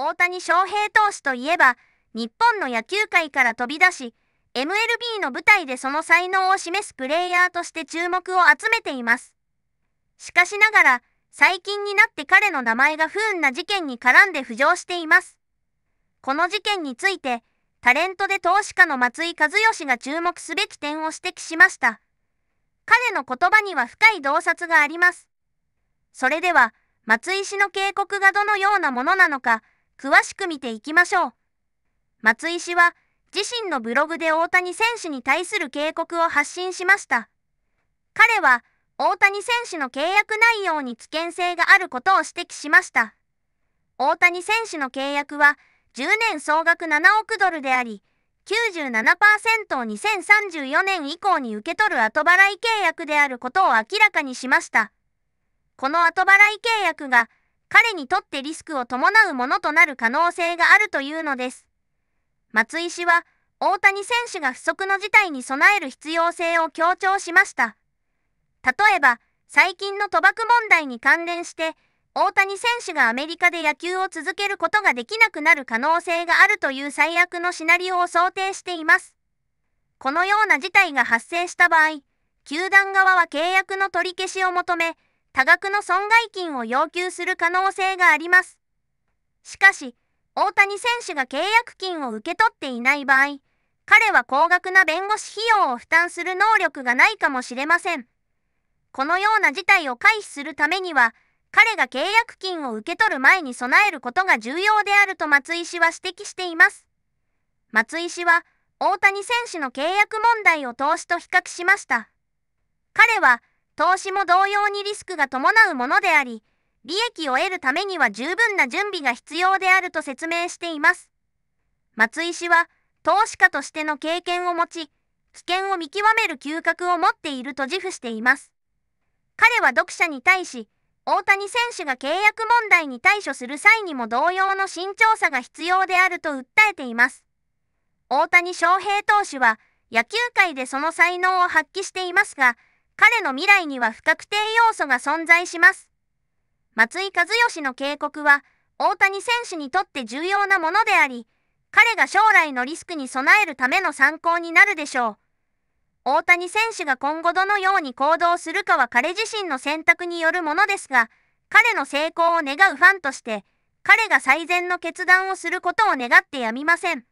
大谷翔平投手といえば、日本の野球界から飛び出し、MLB の舞台でその才能を示すプレイヤーとして注目を集めています。しかしながら、最近になって彼の名前が不運な事件に絡んで浮上しています。この事件について、タレントで投資家の松井和義が注目すべき点を指摘しました。彼の言葉には深い洞察があります。それでは、松井氏の警告がどのようなものなのか、詳しく見ていきましょう。松井氏は自身のブログで大谷選手に対する警告を発信しました。彼は大谷選手の契約内容に危険性があることを指摘しました。大谷選手の契約は10年総額7億ドルであり、97%を2034年以降に受け取る後払い契約であることを明らかにしました。この後払い契約が彼にとってリスクを伴うものとなる可能性があるというのです。松井氏は、大谷選手が不測の事態に備える必要性を強調しました。例えば、最近の賭博問題に関連して、大谷選手がアメリカで野球を続けることができなくなる可能性があるという最悪のシナリオを想定しています。このような事態が発生した場合、球団側は契約の取り消しを求め、多額の損害金を要求する可能性があります。しかし、大谷選手が契約金を受け取っていない場合、彼は高額な弁護士費用を負担する能力がないかもしれません。このような事態を回避するためには、彼が契約金を受け取る前に備えることが重要であると松井氏は指摘しています。松井氏は、大谷選手の契約問題を投資と比較しました。彼は、投資も同様にリスクが伴うものであり、利益を得るためには十分な準備が必要であると説明しています。松井氏は、投資家としての経験を持ち、危険を見極める嗅覚を持っていると自負しています。彼は読者に対し、大谷選手が契約問題に対処する際にも同様の慎重さが必要であると訴えています。大谷翔平投手は、野球界でその才能を発揮していますが、彼の未来には不確定要素が存在します。松井和義の警告は、大谷選手にとって重要なものであり、彼が将来のリスクに備えるための参考になるでしょう。大谷選手が今後どのように行動するかは彼自身の選択によるものですが、彼の成功を願うファンとして、彼が最善の決断をすることを願ってやみません。